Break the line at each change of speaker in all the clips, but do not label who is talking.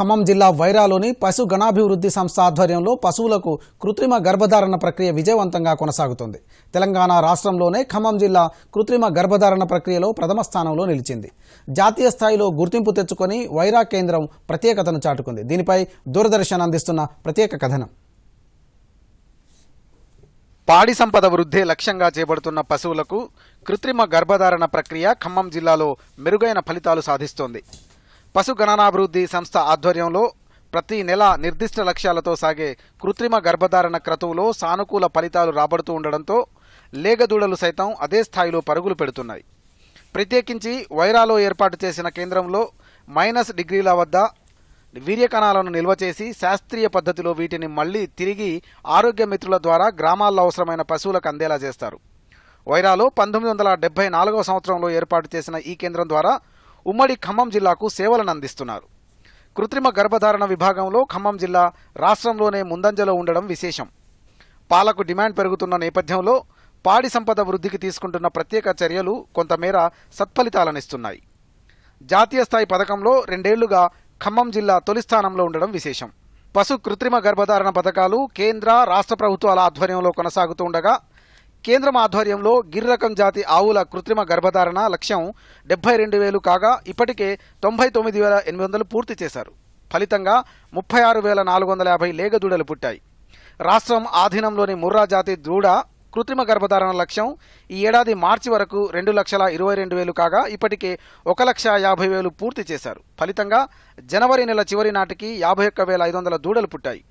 ఖమ్మం జిల్లా వైరాలోని పశు గణాభివృద్ధి సంస్థ ఆధ్వర్యంలో పశువులకు కృత్రిమ గర్భధారణ ప్రక్రియ విజయవంతంగా కొనసాగుతుంది తెలంగాణ రాష్ట్రంలోనే ఖమ్మం జిల్లా కృత్రిమ గర్భధారణ ప్రక్రియలో ప్రథమ స్థానంలో నిలిచింది జాతీయ స్థాయిలో గుర్తింపు తెచ్చుకొని వైరా కేంద్రం ప్రత్యేకతను చాటుకుంది దీనిపై దూరదర్శన్ అందిస్తున్న ప్రత్యేక కథనం పాడి సంపద వృద్ధే లక్ష్యంగా చేపడుతున్న పశువులకు కృత్రిమ గర్భధారణ ప్రక్రియ ఖమ్మం జిల్లాలో మెరుగైన ఫలితాలు సాధిస్తోంది పశు గణనాభివృద్ధి సంస్థ ఆధ్వర్యంలో ప్రతి నెల నిర్దిష్ట లక్ష్యాలతో సాగే కృత్రిమ గర్భధారణ క్రతువులో సానుకూల ఫలితాలు రాబడుతూ ఉండడంతో లేగదూడలు సైతం అదే స్థాయిలో పరుగులు పెడుతున్నాయి ప్రత్యేకించి వైరాలో ఏర్పాటు చేసిన కేంద్రంలో మైనస్ డిగ్రీల వద్ద వీర్యకణాలను నిల్వ చేసి శాస్త్రీయ పద్ధతిలో వీటిని మళ్లీ తిరిగి ఆరోగ్య మిత్రుల ద్వారా గ్రామాల్లో అవసరమైన పశువులకు అందేలా చేస్తారు వైరాలో పంతొమ్మిది వందల డెబ్బై నాలుగవ సంవత్సరంలో ఏర్పాటు చేసిన ఈ కేంద్రం ద్వారా ఉమ్మడి ఖమ్మం జిల్లాకు సేవలను అందిస్తున్నారు కృత్రిమ గర్భధారణ విభాగంలో ఖమ్మం జిల్లా రాష్ట్రంలోనే ముందంజలో ఉండడం విశేషం పాలకు డిమాండ్ పెరుగుతున్న నేపథ్యంలో పాడి సంపద వృద్ధికి తీసుకుంటున్న ప్రత్యేక చర్యలు కొంతమేర సత్ఫలితాలనిస్తున్నాయి జాతీయ స్థాయి పథకంలో రెండేళ్లుగా ఖమ్మం జిల్లా తొలి స్థానంలో ఉండడం విశేషం పశు కృత్రిమ గర్భధారణ పథకాలు కేంద్ర రాష్ట్ర ప్రభుత్వాల ఆధ్వర్యంలో కొనసాగుతూ ఉండగా కేంద్రం ఆధ్వర్యంలో గిర్రకం జాతి ఆవుల కృత్రిమ గర్భధారణ లక్ష్యం డెబ్బై రెండు వేలు కాగా ఇప్పటికే తొంభై తొమ్మిది వేల ఎనిమిది వందలు పూర్తి చేశారు ఫలితంగా ముప్పై ఆరు వేల నాలుగు వందల యాభై లేగ దూడలు పుట్టాయి రాష్ట్రం ఆధీనంలోని ముర్రా జాతి దూడ కృత్రిమ గర్భధారణ లక్ష్యం ఈ ఏడాది మార్చి వరకు రెండు లక్షల ఇరవై రెండు వేలు కాగా ఇప్పటికే ఒక లక్ష యాభై వేలు పూర్తి చేశారు ఫలితంగా జనవరి నెల చివరి నాటికి యాభై ఒక్క వేల ఐదు వందల దూడలు పుట్టాయి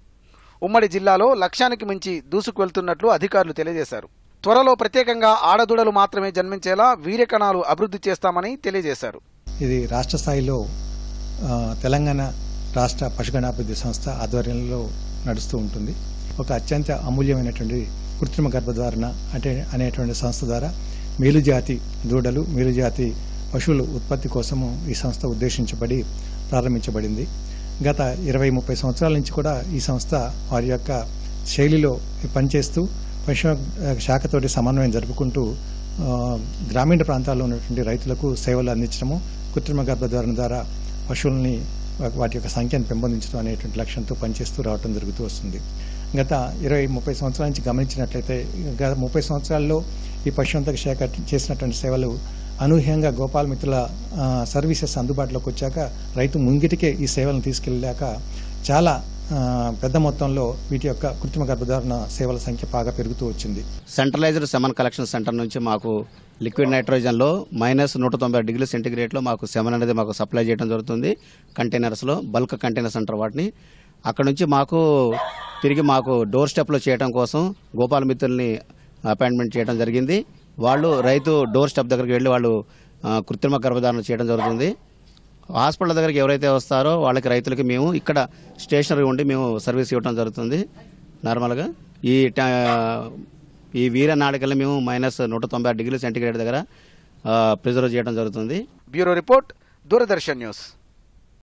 ఉమ్మడి జిల్లాలో లక్ష్యానికి మించి దూసుకు వెళ్తున్నట్లు అధికారులు తెలియజేశారు త్వరలో ప్రత్యేకంగా ఆడదూడలు మాత్రమే జన్మించేలా వీర్యకణాలు అభివృద్ధి చేస్తామని తెలియజేశారు
ఇది రాష్ట్ర స్థాయిలో తెలంగాణ రాష్ట్ర పశుగణాభివృద్ధి సంస్థ ఆధ్వర్యంలో నడుస్తూ ఉంటుంది ఒక అత్యంత అమూల్యమైనటువంటి కృత్రిమ గర్భధారణ అంటే అనేటువంటి సంస్థ ద్వారా మేలుజాతి దూడలు మేలుజాతి పశువుల ఉత్పత్తి కోసము ఈ సంస్థ ఉద్దేశించబడి ప్రారంభించబడింది గత ఇరవై ముప్పై సంవత్సరాల నుంచి కూడా ఈ సంస్థ వారి యొక్క శైలిలో పనిచేస్తూ పశ్చిమ శాఖతోటి సమన్వయం జరుపుకుంటూ గ్రామీణ ప్రాంతాల్లో ఉన్నటువంటి రైతులకు సేవలు అందించడము కృత్రిమ గర్భధారణ ద్వారా పశువుల్ని వాటి యొక్క సంఖ్యను పెంపొందించడం అనేటువంటి లక్ష్యంతో పనిచేస్తూ రావడం జరుగుతూ వస్తుంది గత ఇరవై ముప్పై సంవత్సరాల నుంచి గమనించినట్లయితే గత ముప్పై సంవత్సరాల్లో ఈ పశువంతక శాఖ చేసినటువంటి సేవలు అనూహ్యంగా మిత్రుల సర్వీసెస్ అందుబాటులోకి వచ్చాక రైతు ముంగిటికే ఈ సేవలను తీసుకెళ్ళాక చాలా పెద్ద మొత్తంలో వీటి యొక్క కృత్రిమ గర్భధారణ సేవల సంఖ్య బాగా పెరుగుతూ వచ్చింది
సెంట్రలైజ్డ్ సెమన్ కలెక్షన్ సెంటర్ నుంచి మాకు లిక్విడ్ నైట్రోజన్లో మైనస్ నూట తొంభై డిగ్రీ సెంటిగ్రేడ్లో మాకు సెమన్ అనేది మాకు సప్లై చేయడం జరుగుతుంది కంటైనర్స్లో బల్క్ కంటైనర్ సెంటర్ వాటిని అక్కడ నుంచి మాకు తిరిగి మాకు డోర్ స్టెప్లో చేయడం కోసం గోపాల మిత్రుల్ని అపాయింట్మెంట్ చేయడం జరిగింది వాళ్ళు రైతు డోర్ స్టెప్ దగ్గరికి వెళ్ళి వాళ్ళు కృత్రిమ గర్భధారణ చేయడం జరుగుతుంది హాస్పిటల్ దగ్గరికి ఎవరైతే వస్తారో వాళ్ళకి రైతులకి మేము ఇక్కడ స్టేషనరీ ఉండి మేము సర్వీస్ ఇవ్వడం జరుగుతుంది నార్మల్గా ఈ ఈ వీర నాడికల్ని మేము మైనస్ నూట తొంభై డిగ్రీల సెంటిగ్రేడ్ దగ్గర ప్రిజర్వ్ చేయడం జరుగుతుంది
బ్యూరో రిపోర్ట్ దూరదర్శన్ న్యూస్